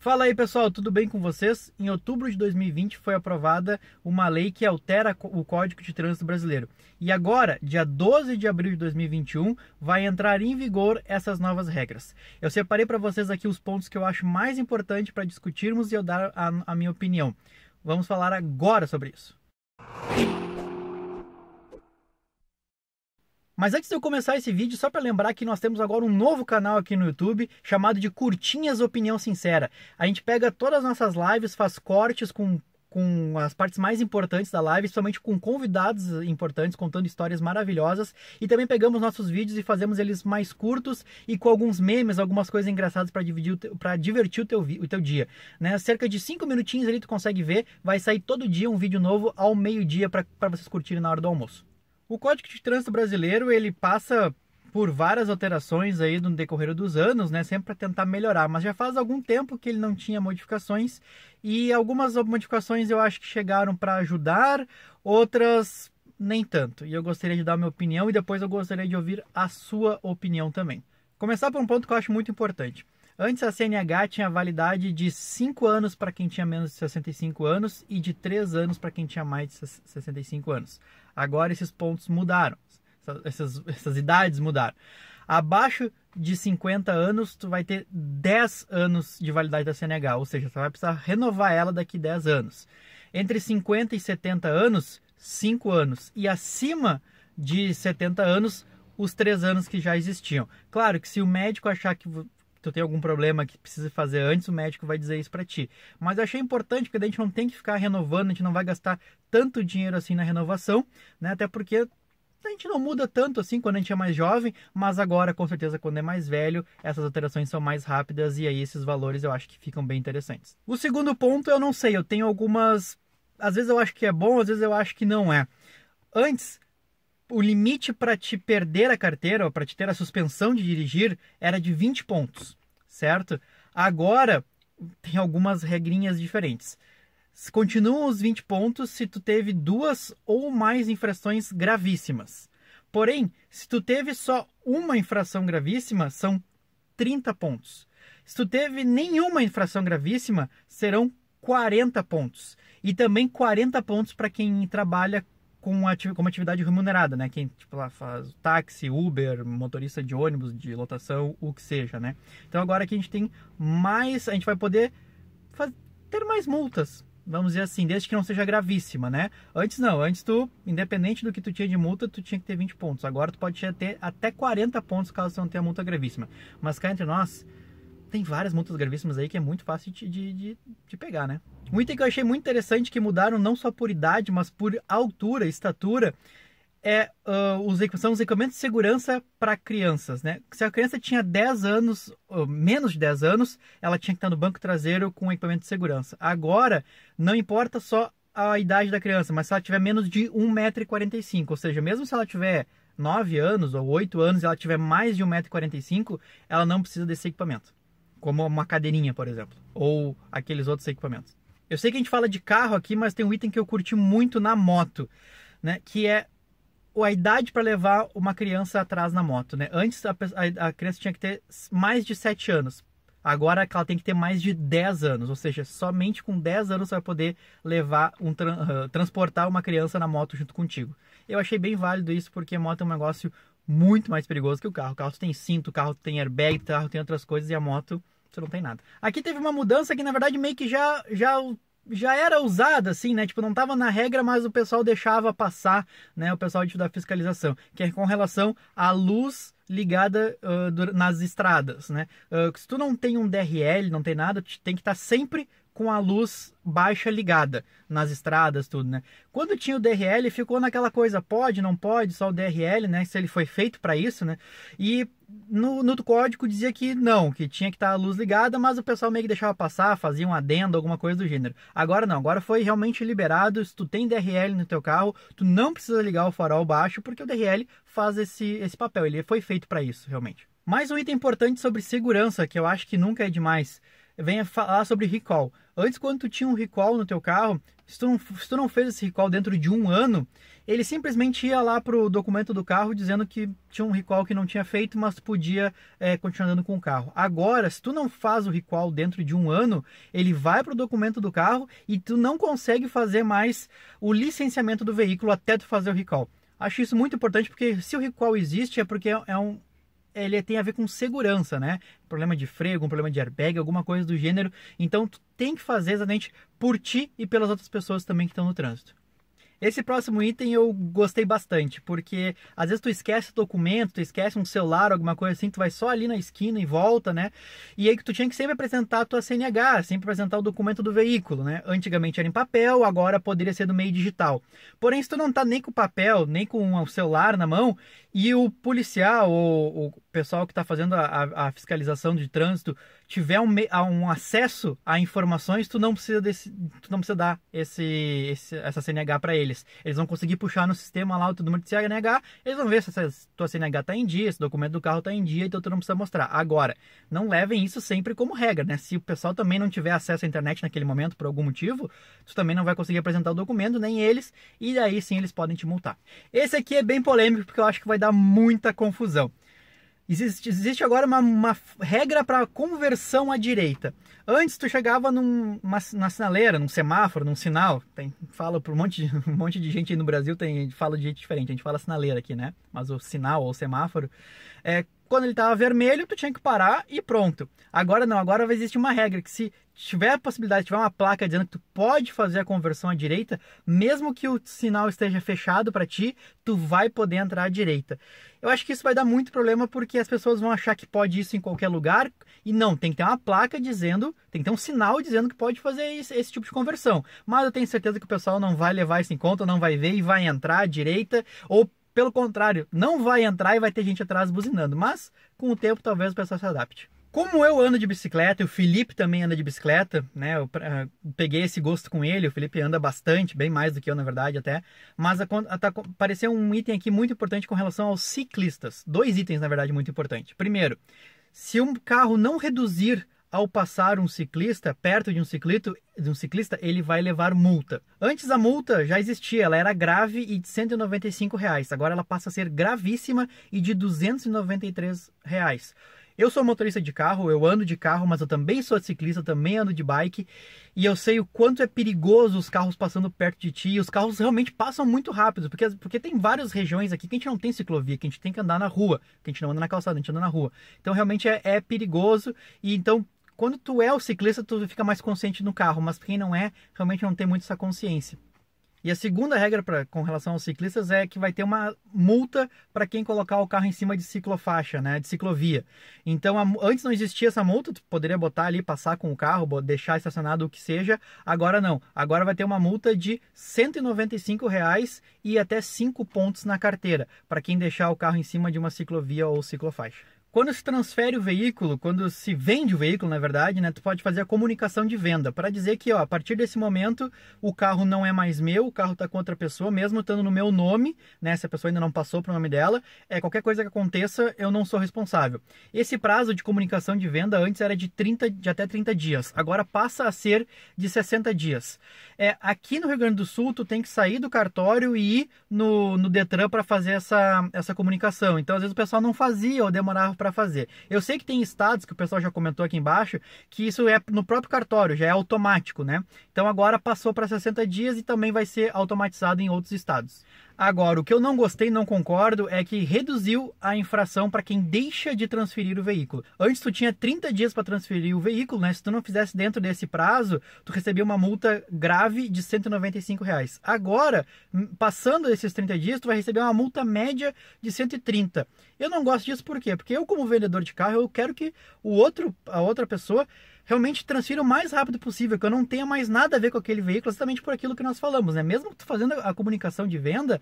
Fala aí pessoal, tudo bem com vocês? Em outubro de 2020 foi aprovada uma lei que altera o Código de Trânsito Brasileiro. E agora, dia 12 de abril de 2021, vai entrar em vigor essas novas regras. Eu separei para vocês aqui os pontos que eu acho mais importantes para discutirmos e eu dar a, a minha opinião. Vamos falar agora sobre isso. Mas antes de eu começar esse vídeo, só para lembrar que nós temos agora um novo canal aqui no YouTube chamado de Curtinhas Opinião Sincera. A gente pega todas as nossas lives, faz cortes com, com as partes mais importantes da live, somente com convidados importantes, contando histórias maravilhosas. E também pegamos nossos vídeos e fazemos eles mais curtos e com alguns memes, algumas coisas engraçadas para divertir o teu, o teu dia. Né? Cerca de 5 minutinhos ali tu consegue ver, vai sair todo dia um vídeo novo ao meio-dia para vocês curtirem na hora do almoço. O Código de Trânsito Brasileiro, ele passa por várias alterações aí no decorrer dos anos, né, sempre para tentar melhorar, mas já faz algum tempo que ele não tinha modificações e algumas modificações eu acho que chegaram para ajudar, outras nem tanto. E eu gostaria de dar a minha opinião e depois eu gostaria de ouvir a sua opinião também. Começar por um ponto que eu acho muito importante. Antes a CNH tinha validade de 5 anos para quem tinha menos de 65 anos e de 3 anos para quem tinha mais de 65 anos. Agora esses pontos mudaram, essas, essas idades mudaram. Abaixo de 50 anos, tu vai ter 10 anos de validade da CNH, ou seja, você vai precisar renovar ela daqui 10 anos. Entre 50 e 70 anos, 5 anos. E acima de 70 anos, os 3 anos que já existiam. Claro que se o médico achar que tu tem algum problema que precisa fazer antes, o médico vai dizer isso para ti. Mas eu achei importante, porque a gente não tem que ficar renovando, a gente não vai gastar tanto dinheiro assim na renovação, né? Até porque a gente não muda tanto assim quando a gente é mais jovem, mas agora, com certeza, quando é mais velho, essas alterações são mais rápidas e aí esses valores eu acho que ficam bem interessantes. O segundo ponto, eu não sei, eu tenho algumas. Às vezes eu acho que é bom, às vezes eu acho que não é. Antes, o limite para te perder a carteira, para te ter a suspensão de dirigir, era de 20 pontos certo? Agora tem algumas regrinhas diferentes. Continuam os 20 pontos se tu teve duas ou mais infrações gravíssimas. Porém, se tu teve só uma infração gravíssima, são 30 pontos. Se tu teve nenhuma infração gravíssima, serão 40 pontos. E também 40 pontos para quem trabalha com ati como atividade remunerada, né? Quem tipo, lá faz táxi, Uber, motorista de ônibus, de lotação, o que seja, né? Então agora que a gente tem mais, a gente vai poder ter mais multas, vamos dizer assim, desde que não seja gravíssima, né? Antes não, antes tu, independente do que tu tinha de multa, tu tinha que ter 20 pontos. Agora tu pode ter até 40 pontos caso tu não tenha multa gravíssima. Mas cá entre nós, tem várias multas gravíssimas aí que é muito fácil de, de, de pegar, né? Um item que eu achei muito interessante que mudaram não só por idade, mas por altura, estatura, é, uh, os, são os equipamentos de segurança para crianças, né? Se a criança tinha 10 anos, menos de 10 anos, ela tinha que estar no banco traseiro com equipamento de segurança. Agora, não importa só a idade da criança, mas se ela tiver menos de 1,45m, ou seja, mesmo se ela tiver 9 anos ou 8 anos e ela tiver mais de 1,45m, ela não precisa desse equipamento. Como uma cadeirinha, por exemplo, ou aqueles outros equipamentos. Eu sei que a gente fala de carro aqui, mas tem um item que eu curti muito na moto, né? Que é a idade para levar uma criança atrás na moto, né? Antes a, a, a, criança tinha que ter mais de 7 anos. Agora ela tem que ter mais de 10 anos, ou seja, somente com 10 anos você vai poder levar um tra ah, transportar uma criança na moto junto contigo. Eu achei bem válido isso porque a moto é um negócio muito mais perigoso que o carro. O carro tem cinto, o carro tem airbag, o carro tem outras coisas e a moto você não tem nada. Aqui teve uma mudança que, na verdade, meio que já, já já era usada, assim, né? Tipo, não estava na regra, mas o pessoal deixava passar, né? O pessoal tipo, da fiscalização, que é com relação à luz ligada uh, nas estradas, né? Uh, se tu não tem um DRL, não tem nada, tem que estar tá sempre com a luz baixa ligada nas estradas, tudo, né? Quando tinha o DRL, ficou naquela coisa, pode, não pode, só o DRL, né? Se ele foi feito para isso, né? E no, no, código dizia que não, que tinha que estar tá a luz ligada, mas o pessoal meio que deixava passar, fazia um adendo, alguma coisa do gênero. Agora não, agora foi realmente liberado, se tu tem DRL no teu carro, tu não precisa ligar o farol baixo, porque o DRL faz esse, esse papel, ele foi feito para isso, realmente. Mais um item importante sobre segurança, que eu acho que nunca é demais venha falar sobre recall. Antes, quando tu tinha um recall no teu carro, se tu não, se tu não fez esse recall dentro de um ano, ele simplesmente ia lá para o documento do carro dizendo que tinha um recall que não tinha feito, mas podia é, continuar andando com o carro. Agora, se tu não faz o recall dentro de um ano, ele vai para o documento do carro e tu não consegue fazer mais o licenciamento do veículo até tu fazer o recall. Acho isso muito importante porque se o recall existe é porque é um, ele tem a ver com segurança, né? Problema de freio, algum problema de airbag, alguma coisa do gênero. Então tu tem que fazer exatamente por ti e pelas outras pessoas também que estão no trânsito. Esse próximo item eu gostei bastante, porque às vezes tu esquece o documento, tu esquece um celular, alguma coisa assim, tu vai só ali na esquina e volta, né? E aí que tu tinha que sempre apresentar a tua CNH, sempre apresentar o documento do veículo, né? Antigamente era em papel, agora poderia ser do meio digital. Porém, se tu não tá nem com o papel, nem com o celular na mão, e o policial ou o pessoal que está fazendo a, a fiscalização de trânsito tiver um, um acesso a informações, tu não precisa, desse, tu não precisa dar esse, esse essa CNH para eles. Eles vão conseguir puxar no sistema lá o teu número de CNH, eles vão ver se essa, tua CNH tá em dia, se o documento do carro tá em dia, então tu não precisa mostrar. Agora, não levem isso sempre como regra, né? Se o pessoal também não tiver acesso à internet naquele momento por algum motivo, tu também não vai conseguir apresentar o documento, nem eles, e daí sim eles podem te multar. Esse aqui é bem polêmico porque eu acho que vai dar muita confusão. Existe, existe agora uma, uma regra para conversão à direita. Antes tu chegava num, uma, numa sinaleira, num semáforo, num sinal. Tem, fala para um monte, de, um monte de gente aí no Brasil, tem, fala de jeito diferente. A gente fala sinaleira aqui, né? Mas o sinal ou semáforo. É, quando ele estava vermelho, tu tinha que parar e pronto. Agora não, agora vai existir uma regra que se tiver a possibilidade, tiver uma placa dizendo que tu pode fazer a conversão à direita, mesmo que o sinal esteja fechado para ti, tu vai poder entrar à direita. Eu acho que isso vai dar muito problema porque as pessoas vão achar que pode isso em qualquer lugar e não, tem que ter uma placa dizendo, tem que ter um sinal dizendo que pode fazer esse, esse tipo de conversão. Mas eu tenho certeza que o pessoal não vai levar isso em conta, não vai ver e vai entrar à direita ou pelo contrário, não vai entrar e vai ter gente atrás buzinando. Mas com o tempo talvez o pessoal se adapte. Como eu ando de bicicleta, e o Felipe também anda de bicicleta, né? Eu peguei esse gosto com ele, o Felipe anda bastante, bem mais do que eu, na verdade, até. Mas tá, apareceu um item aqui muito importante com relação aos ciclistas. Dois itens, na verdade, muito importante. Primeiro, se um carro não reduzir ao passar um ciclista, perto de um, ciclito, de um ciclista, ele vai levar multa. Antes a multa já existia, ela era grave e de 195 reais. Agora ela passa a ser gravíssima e de 293 reais. Eu sou motorista de carro, eu ando de carro, mas eu também sou ciclista, também ando de bike. E eu sei o quanto é perigoso os carros passando perto de ti. E os carros realmente passam muito rápido, porque, porque tem várias regiões aqui que a gente não tem ciclovia, que a gente tem que andar na rua, que a gente não anda na calçada, a gente anda na rua. Então realmente é, é perigoso. E então quando tu é o ciclista, tu fica mais consciente no carro, mas quem não é, realmente não tem muito essa consciência. E a segunda regra pra, com relação aos ciclistas é que vai ter uma multa para quem colocar o carro em cima de ciclofaixa, né, de ciclovia. Então, a, antes não existia essa multa, tu poderia botar ali, passar com o carro, deixar estacionado o que seja. Agora não. Agora vai ter uma multa de R$ 195,00 e até 5 pontos na carteira para quem deixar o carro em cima de uma ciclovia ou ciclofaixa. Quando se transfere o veículo, quando se vende o veículo, na verdade, né, tu pode fazer a comunicação de venda para dizer que ó, a partir desse momento o carro não é mais meu, o carro está com outra pessoa, mesmo estando no meu nome, né, se a pessoa ainda não passou para o nome dela, é qualquer coisa que aconteça, eu não sou responsável. Esse prazo de comunicação de venda antes era de 30 de até 30 dias, agora passa a ser de 60 dias. É, aqui no Rio Grande do Sul, tu tem que sair do cartório e ir no, no Detran para fazer essa, essa comunicação. Então, às vezes o pessoal não fazia ou demorava para fazer. Eu sei que tem estados que o pessoal já comentou aqui embaixo que isso é no próprio cartório, já é automático, né? Então agora passou para 60 dias e também vai ser automatizado em outros estados. Agora, o que eu não gostei, não concordo, é que reduziu a infração para quem deixa de transferir o veículo. Antes tu tinha 30 dias para transferir o veículo, né? Se tu não fizesse dentro desse prazo, tu recebia uma multa grave de 195 reais. Agora, hum, passando esses 30 dias, tu vai receber uma multa média de 130. Eu não gosto disso por quê? Porque eu, como vendedor de carro, eu quero que o outro, a outra pessoa realmente transfira o mais rápido possível, que eu não tenha mais nada a ver com aquele veículo, exatamente por aquilo que nós falamos, né? Mesmo tu fazendo a comunicação de venda,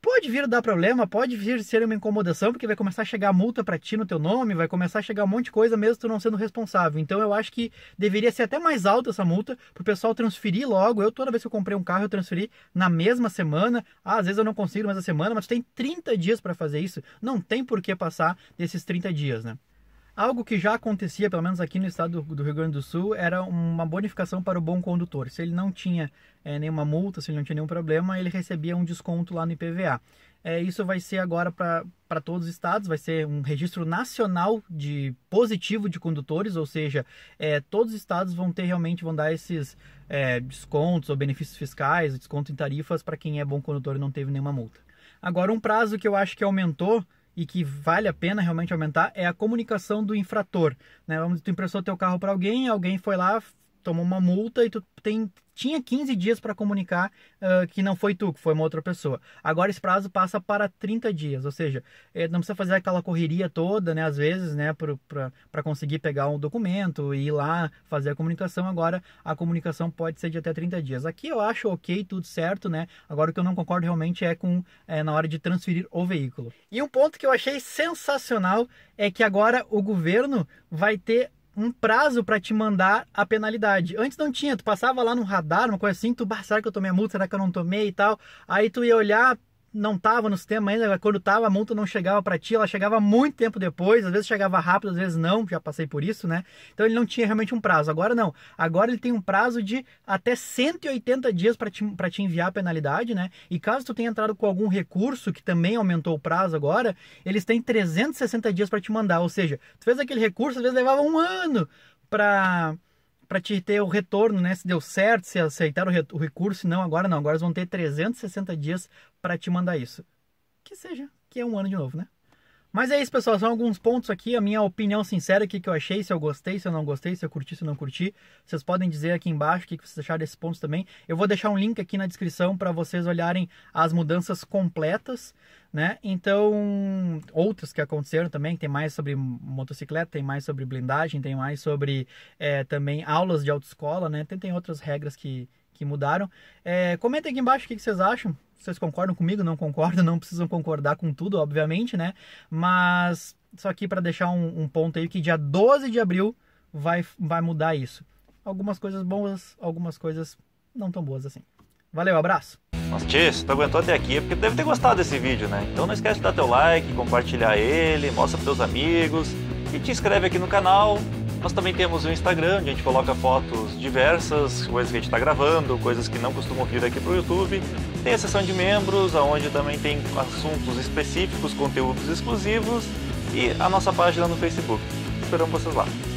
pode vir dar problema, pode vir ser uma incomodação, porque vai começar a chegar multa para ti no teu nome, vai começar a chegar um monte de coisa mesmo tu não sendo responsável. Então eu acho que deveria ser até mais alta essa multa pro pessoal transferir logo. Eu toda vez que eu comprei um carro, eu transferi na mesma semana. Ah, às vezes eu não consigo mais a semana, mas tem 30 dias para fazer isso. Não tem por que passar desses 30 dias, né? Algo que já acontecia, pelo menos aqui no estado do Rio Grande do Sul, era uma bonificação para o bom condutor. Se ele não tinha é, nenhuma multa, se ele não tinha nenhum problema, ele recebia um desconto lá no IPVA. É, isso vai ser agora para todos os estados, vai ser um registro nacional de positivo de condutores, ou seja, é, todos os estados vão ter realmente, vão dar esses é, descontos ou benefícios fiscais, desconto em tarifas para quem é bom condutor e não teve nenhuma multa. Agora, um prazo que eu acho que aumentou e que vale a pena realmente aumentar é a comunicação do infrator. Né? Vamos, tu emprestou teu carro para alguém, alguém foi lá, tomou uma multa e tu tem, tinha 15 dias para comunicar uh, que não foi tu, que foi uma outra pessoa. Agora esse prazo passa para 30 dias, ou seja, eh, não precisa fazer aquela correria toda, né, às vezes, né, para conseguir pegar um documento e ir lá fazer a comunicação. Agora a comunicação pode ser de até 30 dias. Aqui eu acho ok, tudo certo, né? Agora o que eu não concordo realmente é com é, na hora de transferir o veículo. E um ponto que eu achei sensacional é que agora o governo vai ter um prazo para te mandar a penalidade. Antes não tinha, tu passava lá no radar, uma coisa assim, tu, será que eu tomei a multa, será que eu não tomei e tal? Aí tu ia olhar, não estava no sistema ainda, quando estava a multa não chegava para ti, ela chegava muito tempo depois, às vezes chegava rápido, às vezes não, já passei por isso, né? Então ele não tinha realmente um prazo. Agora não. Agora ele tem um prazo de até 180 dias para te, te enviar a penalidade, né? E caso tu tenha entrado com algum recurso que também aumentou o prazo agora, eles têm 360 dias para te mandar, ou seja, tu fez aquele recurso, às vezes levava um ano para para te ter o retorno, né? Se deu certo, se aceitaram o, o recurso, se não, agora não. Agora eles vão ter 360 dias para te mandar isso. Que seja, que é um ano de novo, né? Mas é isso, pessoal. São alguns pontos aqui. A minha opinião sincera, o que, que eu achei, se eu gostei, se eu não gostei, se eu curti, se eu não curti. Vocês podem dizer aqui embaixo o que, que vocês acharam desses pontos também. Eu vou deixar um link aqui na descrição para vocês olharem as mudanças completas, né? Então, outras que aconteceram também. Tem mais sobre motocicleta, tem mais sobre blindagem, tem mais sobre é, também aulas de autoescola, né? Tem, tem outras regras que, que mudaram. É, comentem aqui embaixo o que, que vocês acham vocês concordam comigo? Não concordam, não precisam concordar com tudo, obviamente, né? Mas só aqui para deixar um, um, ponto aí que dia 12 de abril vai, vai mudar isso. Algumas coisas boas, algumas coisas não tão boas assim. Valeu, abraço! Nossa, tia, se tu tá aguentou até aqui é porque deve ter gostado desse vídeo, né? Então não esquece de dar teu like, compartilhar ele, mostra pros teus amigos e te inscreve aqui no canal. Nós também temos o Instagram, onde a gente coloca fotos diversas, coisas que a gente está gravando, coisas que não costumam vir aqui pro YouTube tem a seção de membros, onde também tem assuntos específicos, conteúdos exclusivos e a nossa página no Facebook. Esperamos vocês lá.